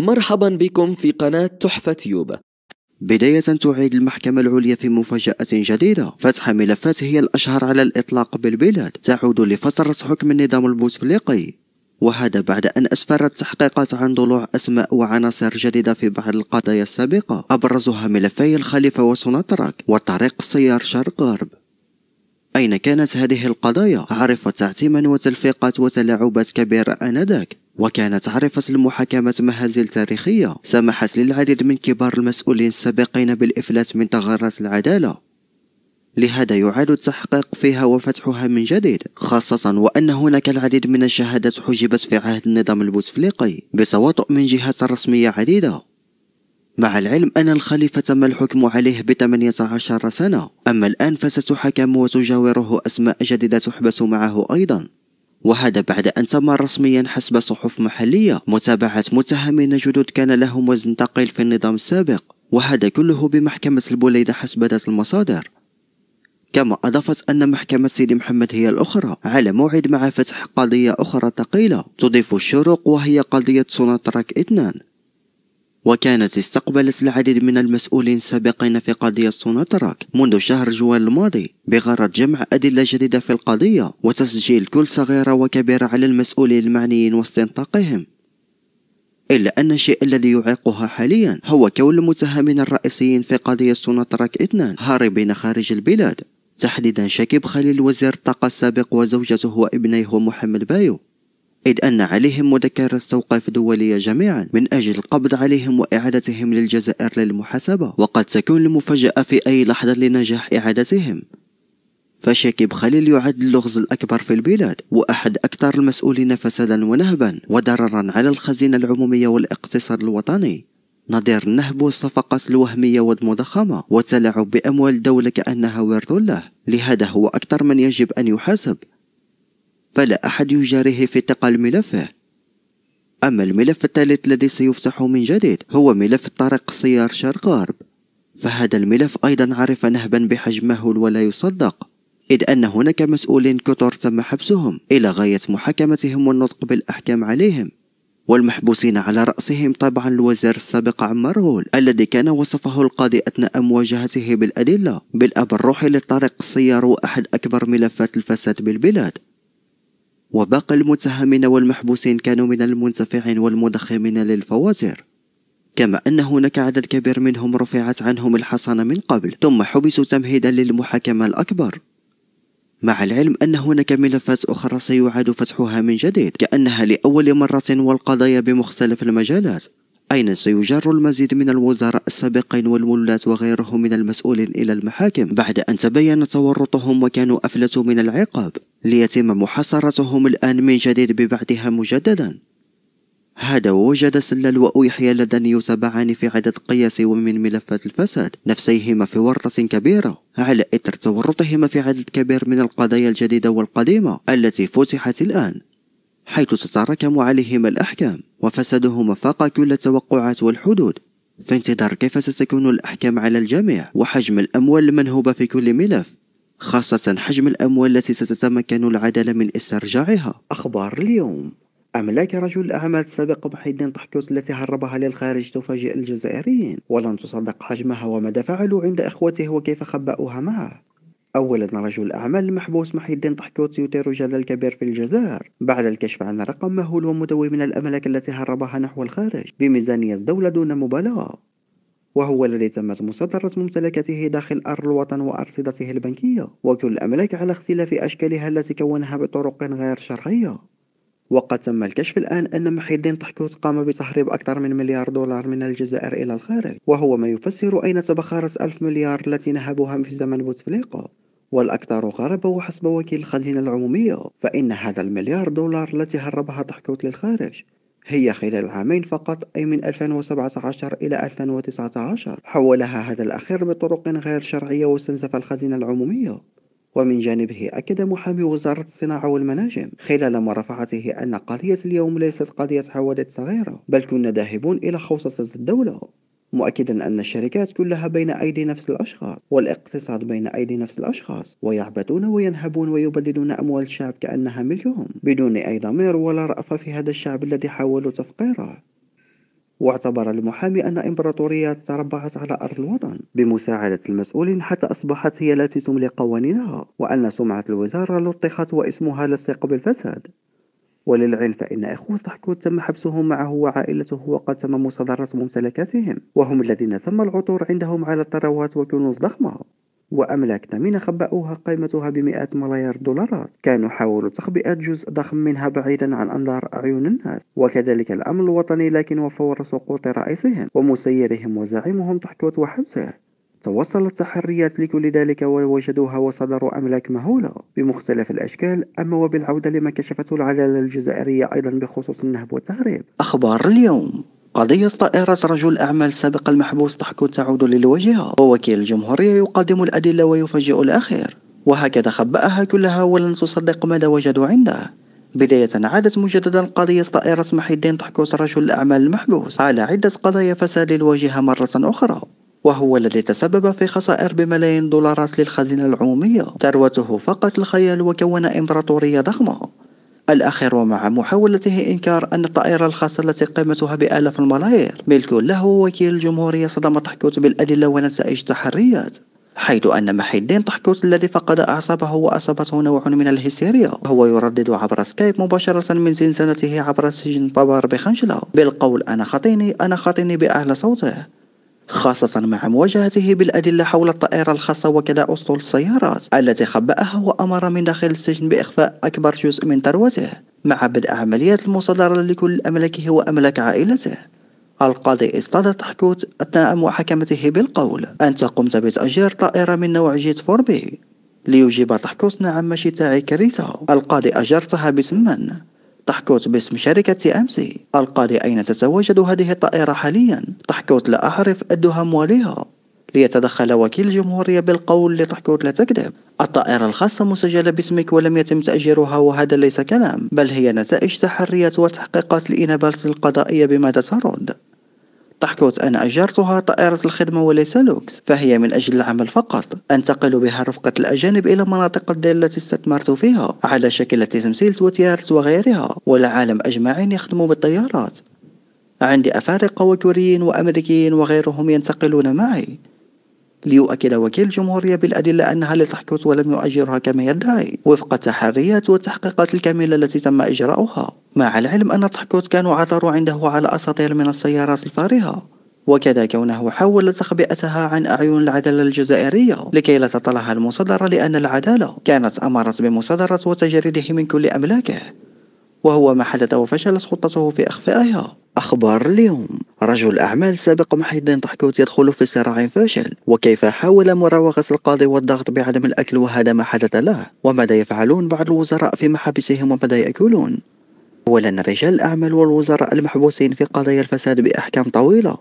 مرحبا بكم في قناة تحفة يوبا بداية تعيد المحكمة العليا في مفاجأة جديدة فتح ملفات هي الأشهر على الإطلاق بالبلاد تعود لفترة حكم النظام البوتفليقي وهذا بعد أن أسفرت تحقيقات عن ضلوع أسماء وعناصر جديدة في بعض القضايا السابقة أبرزها ملفي الخليفة وسوناتراك وطريق سيار شرق غرب أين كانت هذه القضايا؟ عرفت تعتيما وتلفيقات وتلاعبات كبيرة آنذاك وكانت عرفة المحاكمة مهازل تاريخية سمحت للعديد من كبار المسؤولين السابقين بالإفلات من ثغرات العدالة لهذا يعاد التحقيق فيها وفتحها من جديد خاصة وأن هناك العديد من الشهادات حجبت في عهد النظام البوتفليقي بتواطؤ من جهات رسمية عديدة مع العلم أن الخليفة تم الحكم عليه ب 18 سنة أما الآن فستحكم وتجاوره أسماء جديدة تحبس معه أيضا وهذا بعد أن تم رسميا حسب صحف محلية متابعة متهمين جدد كان لهم وزن ثقيل في النظام السابق وهذا كله بمحكمة البوليدة حسب ذات المصادر كما أضافت أن محكمة سيدي محمد هي الأخرى على موعد مع فتح قضية أخرى ثقيلة تضيف الشروق وهي قضية سوناتراك 2 وكانت استقبلت العديد من المسؤولين السابقين في قضية سوناتراك منذ شهر جوان الماضي بغرض جمع أدلة جديدة في القضية وتسجيل كل صغيرة وكبيرة على المسؤولين المعنيين واستنطاقهم إلا أن الشيء الذي يعيقها حاليا هو كون المتهمين الرئيسيين في قضية سوناتراك اثنان هاربين خارج البلاد تحديدا شاكيب خليل وزير الطاقة السابق وزوجته وابنيه محمد بايو إذ أن عليهم مذكرة استوقاف دولية جميعا من أجل القبض عليهم وإعادتهم للجزائر للمحاسبة وقد تكون المفاجأة في أي لحظة لنجاح إعادتهم فشاكب خليل يعد اللغز الأكبر في البلاد وأحد أكثر المسؤولين فسادا ونهبا وضررا على الخزينة العمومية والاقتصاد الوطني نظير النهب والصفقات الوهمية والمضخمة والتلاعب بأموال الدولة كأنها ورد له لهذا هو أكثر من يجب أن يحاسب فلا أحد يجاريه في انتقال ملفه أما الملف الثالث الذي سيفتح من جديد هو ملف طريق سيار شرق غرب فهذا الملف أيضا عرف نهبا بحجم مهول ولا يصدق إذ أن هناك مسؤولين كثر تم حبسهم إلى غاية محاكمتهم والنطق بالأحكام عليهم والمحبوسين على رأسهم طبعا الوزير السابق عمار غول الذي كان وصفه القاضي أثناء مواجهته بالأدلة بالأب الروحي لطريق السيار وأحد أكبر ملفات الفساد بالبلاد وباقي المتهمين والمحبوسين كانوا من المنتفعين والمضخمين للفواتير كما أن هناك عدد كبير منهم رفعت عنهم الحصانة من قبل ثم حبسوا تمهيدا للمحاكمة الأكبر مع العلم أن هناك ملفات أخرى سيعاد فتحها من جديد كأنها لأول مرة والقضايا بمختلف المجالات أين سيجر المزيد من الوزراء السابقين والملات وغيرهم من المسؤولين إلى المحاكم بعد أن تبين تورطهم وكانوا أفلتوا من العقاب ليتم محاصرتهم الآن من جديد ببعدها مجددا هذا وجد سلل وأوحي لدى يتبعان في عدد قياسي ومن ملفات الفساد نفسيهما في ورطة كبيرة على إثر تورطهما في عدد كبير من القضايا الجديدة والقديمة التي فتحت الآن حيث تتراكم عليهما الأحكام وفسدهما فاق كل التوقعات والحدود في انتظار كيف ستكون الأحكام على الجميع وحجم الأموال المنهوبة في كل ملف خاصة حجم الأموال التي ستتمكن العدالة من استرجاعها أخبار اليوم أملاك رجل الأعمال السابق محي الدين طحكوس التي هربها للخارج تفاجئ الجزائريين ولن تصدق حجمها وماذا فعلوا عند إخوته وكيف خبأوها معه أولا رجل الأعمال المحبوس محي الدين طحكوت يثير جدل كبير في الجزائر بعد الكشف عن رقم مهول ومدوي من الأملاك التي هربها نحو الخارج بميزانية الدولة دون مبالغة وهو الذي تمت مصادرة ممتلكاته داخل أرض الوطن وأرصدته البنكية وكل الأملاك على اختلاف أشكالها التي كونها بطرق غير شرعية وقد تم الكشف الآن أن محي الدين طحكوت قام بتهريب أكثر من مليار دولار من الجزائر إلى الخارج وهو ما يفسر أين تبخرت ألف مليار التي نهبها في زمن بوتفليقة والأكثر غرابة وحسب وكيل الخزينة العمومية فإن هذا المليار دولار التي هربها طحكوت للخارج هي خلال عامين فقط أي من 2017 إلى 2019 حولها هذا الأخير بطرق غير شرعية واستنزف الخزينة العمومية ومن جانبه أكد محامي وزارة الصناعة والمناجم خلال مرافعته أن قضية اليوم ليست قضية حوادث صغيرة بل كنا ذاهبون إلى خوصصة الدولة مؤكدا أن الشركات كلها بين أيدي نفس الأشخاص والاقتصاد بين أيدي نفس الأشخاص ويعبثون وينهبون ويبددون أموال الشعب كأنها ملكهم بدون أي ضمير ولا رأفة في هذا الشعب الذي حاولوا تفقيره واعتبر المحامي أن إمبراطوريات تربعت على أرض الوطن بمساعدة المسؤولين حتى أصبحت هي التي تملك قوانينها وأن سمعة الوزارة لطخت واسمها لصق بالفساد وللعلم فإن أخوه تحكوت تم حبسهم معه وعائلته وقد تم مصادرة ممتلكاتهم وهم الذين تم العثور عندهم على ثروات وكنوز ضخمة وأملاك ثمينة خبأوها قيمتها بمئات ملايير دولارات كانوا حاولوا تخبئة جزء ضخم منها بعيدا عن أنظار أعين الناس وكذلك الأمن الوطني لكن وفور سقوط رئيسهم ومسيرهم وزعيمهم تحكوت وحبسه توصلت التحريات لكل ذلك ووجدوها وصدروا أملاك مهولة بمختلف الأشكال أما وبالعودة لما كشفته العدالة الجزائرية أيضا بخصوص النهب والتهريب أخبار اليوم قضية طائرة رجل أعمال سابق المحبوس تحكو تعود للواجهة ووكيل الجمهورية يقدم الأدلة ويفاجئ الأخير وهكذا خبأها كلها ولن تصدق ماذا وجدوا عنده بداية عادت مجددا قضية طائرة محي الدين تحكو رجل الأعمال المحبوس على عدة قضايا فساد الواجهة مرة أخرى وهو الذي تسبب في خسائر بملايين دولارات للخزينة العمومية ثروته فقط الخيال وكون إمبراطورية ضخمة الأخير ومع محاولته إنكار أن الطائرة الخاصة التي قيمتها بآلاف الملايير ملك له وكيل الجمهورية صدم تحكوت بالأدلة ونتائج التحريات حيث أن محي الدين طحكوت الذي فقد أعصابه وأصابته نوع من الهستيريا هو يردد عبر سكايب مباشرة من زنزانته عبر سجن بابار بخنجلة بالقول أنا خطيني أنا خطيني بأعلى صوته خاصة مع مواجهته بالأدلة حول الطائرة الخاصة وكذا أسطول السيارات التي خبأها وأمر من داخل السجن بإخفاء أكبر جزء من ثروته مع بدء عمليات المصادرة لكل أملاكه وأملاك عائلته القاضي اصطاد تحكوت أثناء محاكمته بالقول أنت قمت بتأجير طائرة من نوع جيت فوربي ليجيب تحكوت نعم مشي تاعي كريسة القاضي أجرتها من تحكوت باسم شركة أمسي القاضي أين تتواجد هذه الطائرة حاليا تحكوت لا أعرف أدها مواليها ليتدخل وكيل الجمهورية بالقول لتحكوت لا تكذب الطائرة الخاصة مسجلة باسمك ولم يتم تأجيرها وهذا ليس كلام بل هي نتائج تحريات وتحقيقات لإنابالس القضائية بماذا ترد تحكوت أنا أجرتها طائرة الخدمة وليس لوكس فهي من أجل العمل فقط أنتقل بها رفقة الأجانب إلى مناطق الدير التي استثمرت فيها على شكل تسمسيل تويتيرت وغيرها والعالم أجمعين يخدم بالطيارات عندي أفارقة وكوريين وأمريكيين وغيرهم ينتقلون معي ليؤكد وكيل الجمهورية بالأدلة أنها لتحكوت ولم يؤجرها كما يدعي وفق تحريات والتحقيقات الكاملة التي تم إجراؤها مع العلم أن تحكوت كانوا عثروا عنده على أساطير من السيارات الفارهة وكذا كونه حاول تخبئتها عن أعين العدالة الجزائرية لكي لا تطلها المصادرة لأن العدالة كانت أمرت بمصادرة وتجريده من كل أملاكه وهو ما حدث وفشلت خطته في إخفائها أخبار اليوم رجل أعمال سابق محيد طحكوت يدخل في صراع فاشل وكيف حاول مراوغة القاضي والضغط بعدم الأكل وهذا ما حدث له وماذا يفعلون بعض الوزراء في محابسهم وماذا يأكلون أولا رجال الأعمال والوزراء المحبوسين في قضايا الفساد بأحكام طويلة